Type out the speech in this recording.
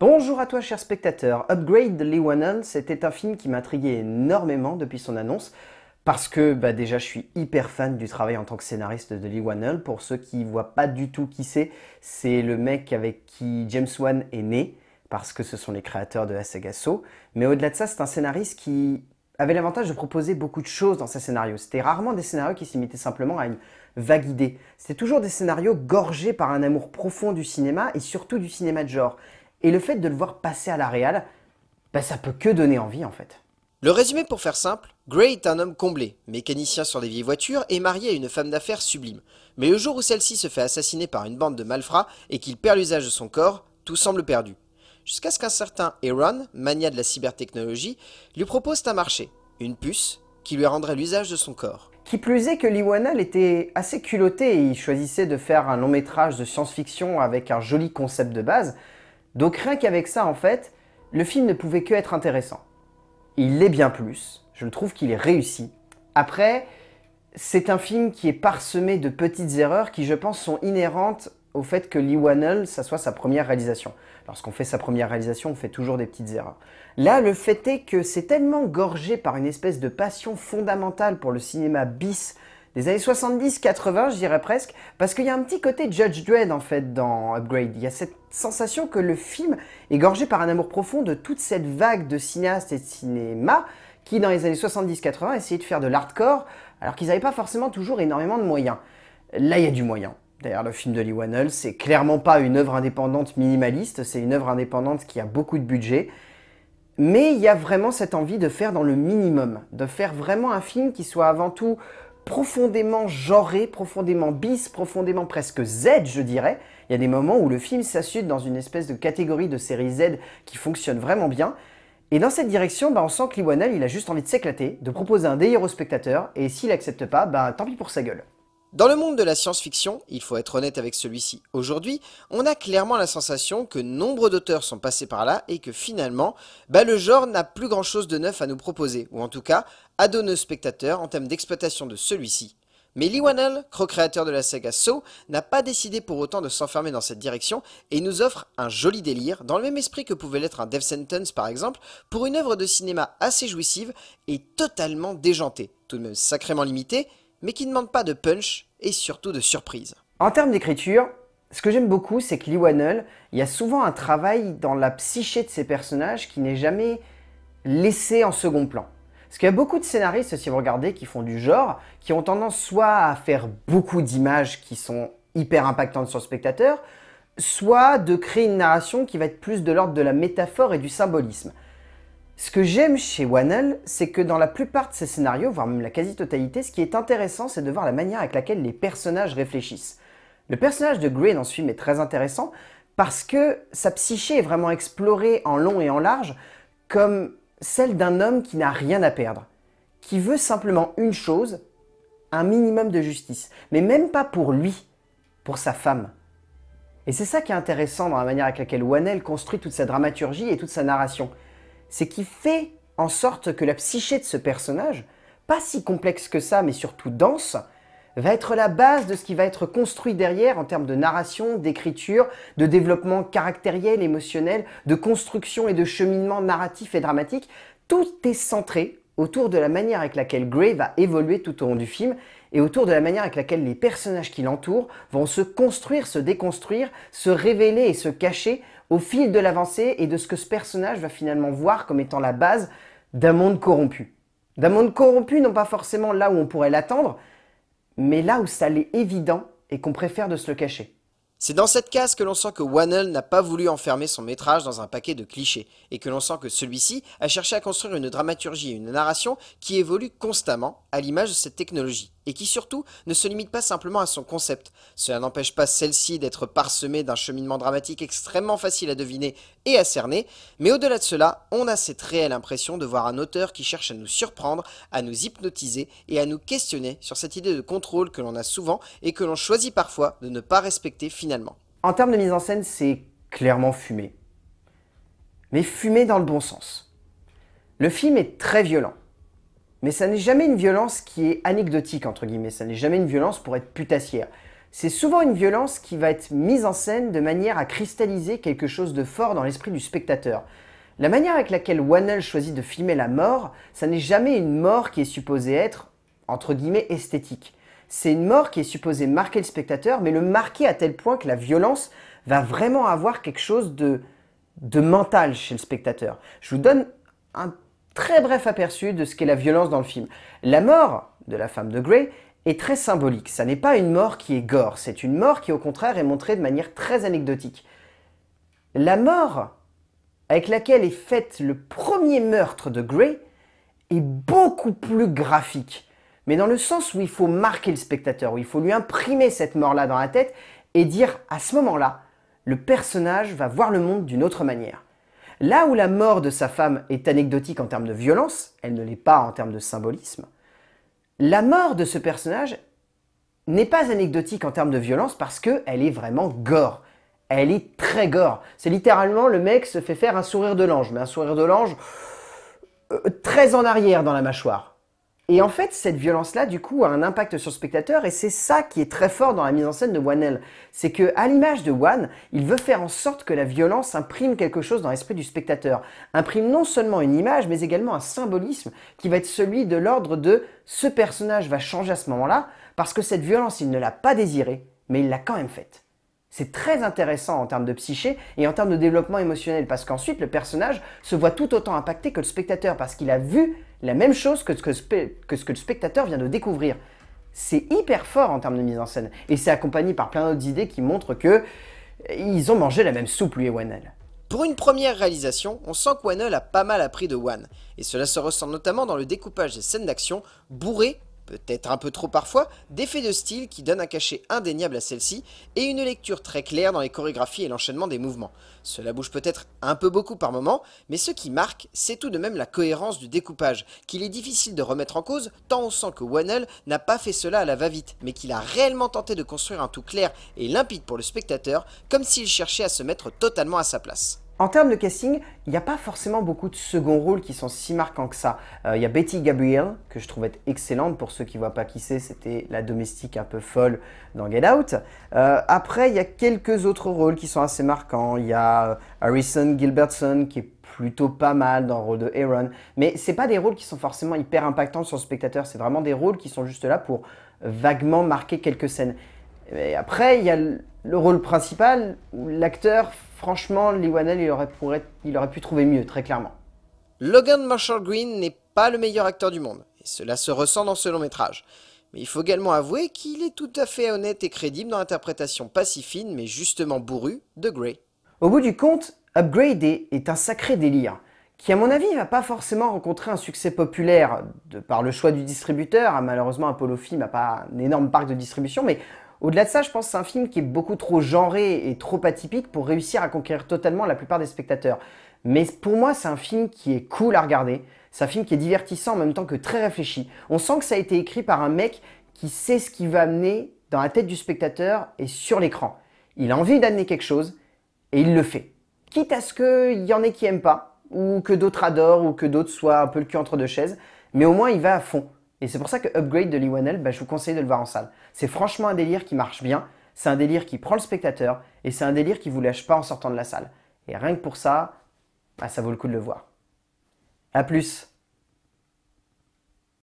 Bonjour à toi chers spectateurs, Upgrade de Lee Wannell, c'était un film qui m'intriguait énormément depuis son annonce parce que bah, déjà je suis hyper fan du travail en tant que scénariste de Lee Wannell. Pour ceux qui ne voient pas du tout qui c'est, c'est le mec avec qui James Wan est né parce que ce sont les créateurs de la Mais au-delà de ça, c'est un scénariste qui avait l'avantage de proposer beaucoup de choses dans ses scénarios. C'était rarement des scénarios qui s'imitaient simplement à une vague idée. C'était toujours des scénarios gorgés par un amour profond du cinéma et surtout du cinéma de genre. Et le fait de le voir passer à la Real, bah, ça peut que donner envie en fait. Le résumé pour faire simple, Gray est un homme comblé, mécanicien sur des vieilles voitures et marié à une femme d'affaires sublime. Mais le jour où celle-ci se fait assassiner par une bande de malfrats et qu'il perd l'usage de son corps, tout semble perdu. Jusqu'à ce qu'un certain Aaron, mania de la cybertechnologie, lui propose un marché, une puce, qui lui rendrait l'usage de son corps. Qui plus est que Lee était assez culotté et il choisissait de faire un long métrage de science-fiction avec un joli concept de base, donc rien qu'avec ça, en fait, le film ne pouvait que être intéressant. Il l'est bien plus, je trouve qu'il est réussi. Après, c'est un film qui est parsemé de petites erreurs qui, je pense, sont inhérentes au fait que Lee Wannell, ça soit sa première réalisation. Lorsqu'on fait sa première réalisation, on fait toujours des petites erreurs. Là, le fait est que c'est tellement gorgé par une espèce de passion fondamentale pour le cinéma bis des années 70-80, je dirais presque, parce qu'il y a un petit côté Judge Dredd en fait dans Upgrade. Il y a cette sensation que le film est gorgé par un amour profond de toute cette vague de cinéastes et de cinéma qui, dans les années 70-80, essayaient de faire de l'hardcore alors qu'ils n'avaient pas forcément toujours énormément de moyens. Là, il y a du moyen. D'ailleurs, le film de Lee Wannell, c'est clairement pas une œuvre indépendante minimaliste, c'est une œuvre indépendante qui a beaucoup de budget. Mais il y a vraiment cette envie de faire dans le minimum, de faire vraiment un film qui soit avant tout profondément genré, profondément bis, profondément presque Z, je dirais. Il y a des moments où le film s'assute dans une espèce de catégorie de série Z qui fonctionne vraiment bien. Et dans cette direction, bah, on sent que il a juste envie de s'éclater, de proposer un délire au spectateur, et s'il accepte pas, bah, tant pis pour sa gueule. Dans le monde de la science-fiction, il faut être honnête avec celui-ci aujourd'hui, on a clairement la sensation que nombre d'auteurs sont passés par là et que finalement, bah le genre n'a plus grand-chose de neuf à nous proposer, ou en tout cas, à donner aux spectateurs en termes d'exploitation de celui-ci. Mais Lee Wanell, co-créateur de la saga Saw, n'a pas décidé pour autant de s'enfermer dans cette direction et nous offre un joli délire, dans le même esprit que pouvait l'être un Death Sentence par exemple, pour une œuvre de cinéma assez jouissive et totalement déjantée, tout de même sacrément limitée, mais qui ne demande pas de punch et surtout de surprise. En termes d'écriture, ce que j'aime beaucoup, c'est que Lee Wanel, il y a souvent un travail dans la psyché de ses personnages qui n'est jamais laissé en second plan. Parce qu'il y a beaucoup de scénaristes, si vous regardez, qui font du genre, qui ont tendance soit à faire beaucoup d'images qui sont hyper impactantes sur le spectateur, soit de créer une narration qui va être plus de l'ordre de la métaphore et du symbolisme. Ce que j'aime chez Wannell, c'est que dans la plupart de ses scénarios, voire même la quasi-totalité, ce qui est intéressant, c'est de voir la manière avec laquelle les personnages réfléchissent. Le personnage de Green dans ce film est très intéressant parce que sa psyché est vraiment explorée en long et en large comme celle d'un homme qui n'a rien à perdre, qui veut simplement une chose, un minimum de justice, mais même pas pour lui, pour sa femme. Et c'est ça qui est intéressant dans la manière avec laquelle Wanel construit toute sa dramaturgie et toute sa narration c'est qui fait en sorte que la psyché de ce personnage, pas si complexe que ça, mais surtout dense, va être la base de ce qui va être construit derrière en termes de narration, d'écriture, de développement caractériel, émotionnel, de construction et de cheminement narratif et dramatique. Tout est centré autour de la manière avec laquelle Gray va évoluer tout au long du film et autour de la manière avec laquelle les personnages qui l'entourent vont se construire, se déconstruire, se révéler et se cacher au fil de l'avancée et de ce que ce personnage va finalement voir comme étant la base d'un monde corrompu. D'un monde corrompu, non pas forcément là où on pourrait l'attendre, mais là où ça l'est évident et qu'on préfère de se le cacher. C'est dans cette case que l'on sent que Wanel n'a pas voulu enfermer son métrage dans un paquet de clichés, et que l'on sent que celui-ci a cherché à construire une dramaturgie et une narration qui évolue constamment à l'image de cette technologie, et qui surtout ne se limite pas simplement à son concept. Cela n'empêche pas celle-ci d'être parsemée d'un cheminement dramatique extrêmement facile à deviner et à cerner, mais au-delà de cela, on a cette réelle impression de voir un auteur qui cherche à nous surprendre, à nous hypnotiser et à nous questionner sur cette idée de contrôle que l'on a souvent et que l'on choisit parfois de ne pas respecter finalement en termes de mise en scène, c'est clairement fumé. Mais fumé dans le bon sens. Le film est très violent. Mais ça n'est jamais une violence qui est anecdotique, entre guillemets. Ça n'est jamais une violence pour être putassière. C'est souvent une violence qui va être mise en scène de manière à cristalliser quelque chose de fort dans l'esprit du spectateur. La manière avec laquelle Wannell choisit de filmer la mort, ça n'est jamais une mort qui est supposée être, entre guillemets, esthétique c'est une mort qui est supposée marquer le spectateur, mais le marquer à tel point que la violence va vraiment avoir quelque chose de, mental chez le spectateur. Je vous donne un très bref aperçu de ce qu'est la violence dans le film. La mort de la femme de Grey est très symbolique. Ça n'est pas une mort qui est gore, c'est une mort qui au contraire est montrée de manière très anecdotique. La mort avec laquelle est faite le premier meurtre de Grey est beaucoup plus graphique mais dans le sens où il faut marquer le spectateur, où il faut lui imprimer cette mort-là dans la tête et dire à ce moment-là, le personnage va voir le monde d'une autre manière. Là où la mort de sa femme est anecdotique en termes de violence, elle ne l'est pas en termes de symbolisme, la mort de ce personnage n'est pas anecdotique en termes de violence parce qu'elle est vraiment gore. Elle est très gore. C'est littéralement le mec se fait faire un sourire de l'ange, mais un sourire de l'ange euh, très en arrière dans la mâchoire. Et en fait, cette violence-là, du coup, a un impact sur le spectateur, et c'est ça qui est très fort dans la mise en scène de Wanel. C'est que, à l'image de Wan, il veut faire en sorte que la violence imprime quelque chose dans l'esprit du spectateur. Imprime non seulement une image, mais également un symbolisme qui va être celui de l'ordre de ce personnage va changer à ce moment-là, parce que cette violence, il ne l'a pas désirée, mais il l'a quand même faite. C'est très intéressant en termes de psyché et en termes de développement émotionnel parce qu'ensuite le personnage se voit tout autant impacté que le spectateur parce qu'il a vu la même chose que ce que, le spectateur vient de découvrir. C'est hyper fort en termes de mise en scène et c'est accompagné par plein d'autres idées qui montrent que euh, ils ont mangé la même soupe lui et Wanel. Pour une première réalisation, on sent que Wanel a pas mal appris de Wan et cela se ressent notamment dans le découpage des scènes d'action bourrées peut-être un peu trop parfois, d'effets de style qui donnent un cachet indéniable à celle-ci et une lecture très claire dans les chorégraphies et l'enchaînement des mouvements. Cela bouge peut-être un peu beaucoup par moment, mais ce qui marque, c'est tout de même la cohérence du découpage, qu'il est difficile de remettre en cause tant on sent que Wannell n'a pas fait cela à la va-vite, mais qu'il a réellement tenté de construire un tout clair et limpide pour le spectateur, comme s'il cherchait à se mettre totalement à sa place. En termes de casting, il n'y a pas forcément beaucoup de second rôles qui sont si marquants que ça. Euh, il y a Betty Gabriel, que je trouve être excellente. Pour ceux qui ne voient pas qui c'est, c'était la domestique un peu folle dans Get Out. Euh, après, il y a quelques autres rôles qui sont assez marquants. Il y a euh, Harrison Gilbertson, qui est plutôt pas mal dans le rôle de Aaron. Mais ce pas des rôles qui sont forcément hyper impactants sur le spectateur. C'est vraiment des rôles qui sont juste là pour vaguement marquer quelques scènes. Et après, il y a le rôle principal où l'acteur franchement, Liwanel, il aurait, il aurait pu trouver mieux, très clairement. Logan Marshall Green n'est pas le meilleur acteur du monde, et cela se ressent dans ce long métrage. Mais il faut également avouer qu'il est tout à fait honnête et crédible dans l'interprétation pas fine, mais justement bourrue, de Gray. Au bout du compte, Upgrade est un sacré délire, qui à mon avis va pas forcément rencontrer un succès populaire de par le choix du distributeur. Malheureusement, Apollo Film n'a pas un énorme parc de distribution, mais au-delà de ça, je pense que c'est un film qui est beaucoup trop genré et trop atypique pour réussir à conquérir totalement la plupart des spectateurs. Mais pour moi, c'est un film qui est cool à regarder. C'est un film qui est divertissant en même temps que très réfléchi. On sent que ça a été écrit par un mec qui sait ce qu'il va amener dans la tête du spectateur et sur l'écran. Il a envie d'amener quelque chose et il le fait. Quitte à ce qu'il y en ait qui n'aiment pas, ou que d'autres adorent, ou que d'autres soient un peu le cul entre deux chaises, mais au moins il va à fond. Et c'est pour ça que Upgrade de Lee Wanell, bah, je vous conseille de le voir en salle. C'est franchement un délire qui marche bien, c'est un délire qui prend le spectateur, et c'est un délire qui vous lâche pas en sortant de la salle. Et rien que pour ça, bah, ça vaut le coup de le voir. A plus